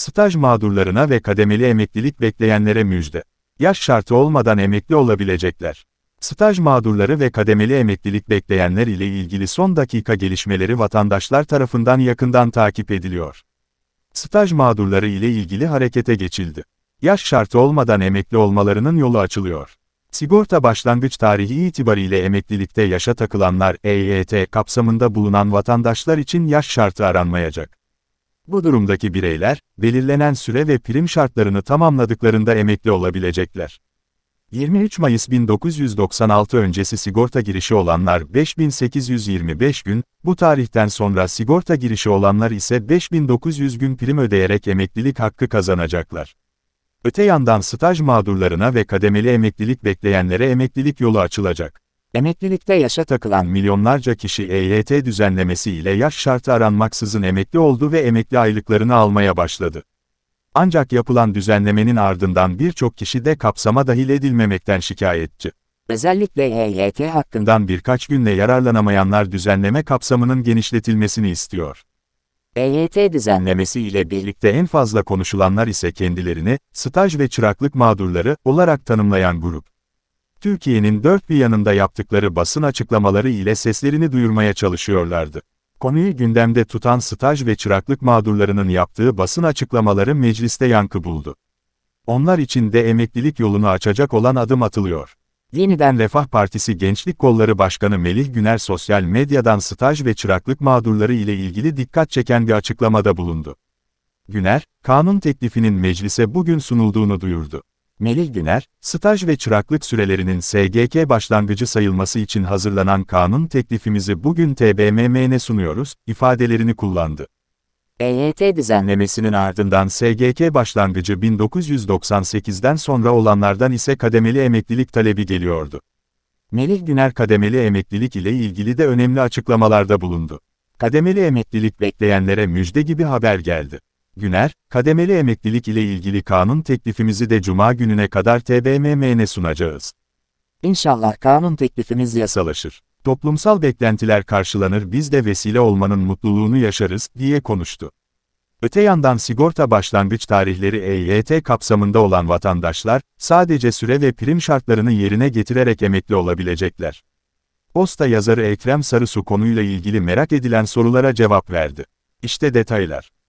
Staj mağdurlarına ve kademeli emeklilik bekleyenlere müjde. Yaş şartı olmadan emekli olabilecekler. Staj mağdurları ve kademeli emeklilik bekleyenler ile ilgili son dakika gelişmeleri vatandaşlar tarafından yakından takip ediliyor. Staj mağdurları ile ilgili harekete geçildi. Yaş şartı olmadan emekli olmalarının yolu açılıyor. Sigorta başlangıç tarihi itibariyle emeklilikte yaşa takılanlar EYT kapsamında bulunan vatandaşlar için yaş şartı aranmayacak. Bu durumdaki bireyler, belirlenen süre ve prim şartlarını tamamladıklarında emekli olabilecekler. 23 Mayıs 1996 öncesi sigorta girişi olanlar 5825 gün, bu tarihten sonra sigorta girişi olanlar ise 5900 gün prim ödeyerek emeklilik hakkı kazanacaklar. Öte yandan staj mağdurlarına ve kademeli emeklilik bekleyenlere emeklilik yolu açılacak. Emeklilikte yaşa takılan milyonlarca kişi EYT düzenlemesi ile yaş şartı aranmaksızın emekli oldu ve emekli aylıklarını almaya başladı. Ancak yapılan düzenlemenin ardından birçok kişi de kapsama dahil edilmemekten şikayetçi. Özellikle EYT hakkından birkaç günle yararlanamayanlar düzenleme kapsamının genişletilmesini istiyor. EYT düzenlemesi ile birlikte en fazla konuşulanlar ise kendilerini staj ve çıraklık mağdurları olarak tanımlayan grup. Türkiye'nin dört bir yanında yaptıkları basın açıklamaları ile seslerini duyurmaya çalışıyorlardı. Konuyu gündemde tutan staj ve çıraklık mağdurlarının yaptığı basın açıklamaları mecliste yankı buldu. Onlar için de emeklilik yolunu açacak olan adım atılıyor. Yeniden Refah Partisi Gençlik Kolları Başkanı Melih Güner sosyal medyadan staj ve çıraklık mağdurları ile ilgili dikkat çeken bir açıklamada bulundu. Güner, kanun teklifinin meclise bugün sunulduğunu duyurdu. Melih Güner, staj ve çıraklık sürelerinin SGK başlangıcı sayılması için hazırlanan kanun teklifimizi bugün TBMM'ne sunuyoruz, ifadelerini kullandı. EYT düzenlemesinin ardından SGK başlangıcı 1998'den sonra olanlardan ise kademeli emeklilik talebi geliyordu. Melih Güner kademeli emeklilik ile ilgili de önemli açıklamalarda bulundu. Kademeli emeklilik bekleyenlere müjde gibi haber geldi. Güner, kademeli emeklilik ile ilgili kanun teklifimizi de Cuma gününe kadar TBMM'ne sunacağız. İnşallah kanun teklifimiz yasalaşır. Toplumsal beklentiler karşılanır biz de vesile olmanın mutluluğunu yaşarız, diye konuştu. Öte yandan sigorta başlangıç tarihleri EYT kapsamında olan vatandaşlar, sadece süre ve prim şartlarını yerine getirerek emekli olabilecekler. Posta yazarı Ekrem Sarısu konuyla ilgili merak edilen sorulara cevap verdi. İşte detaylar.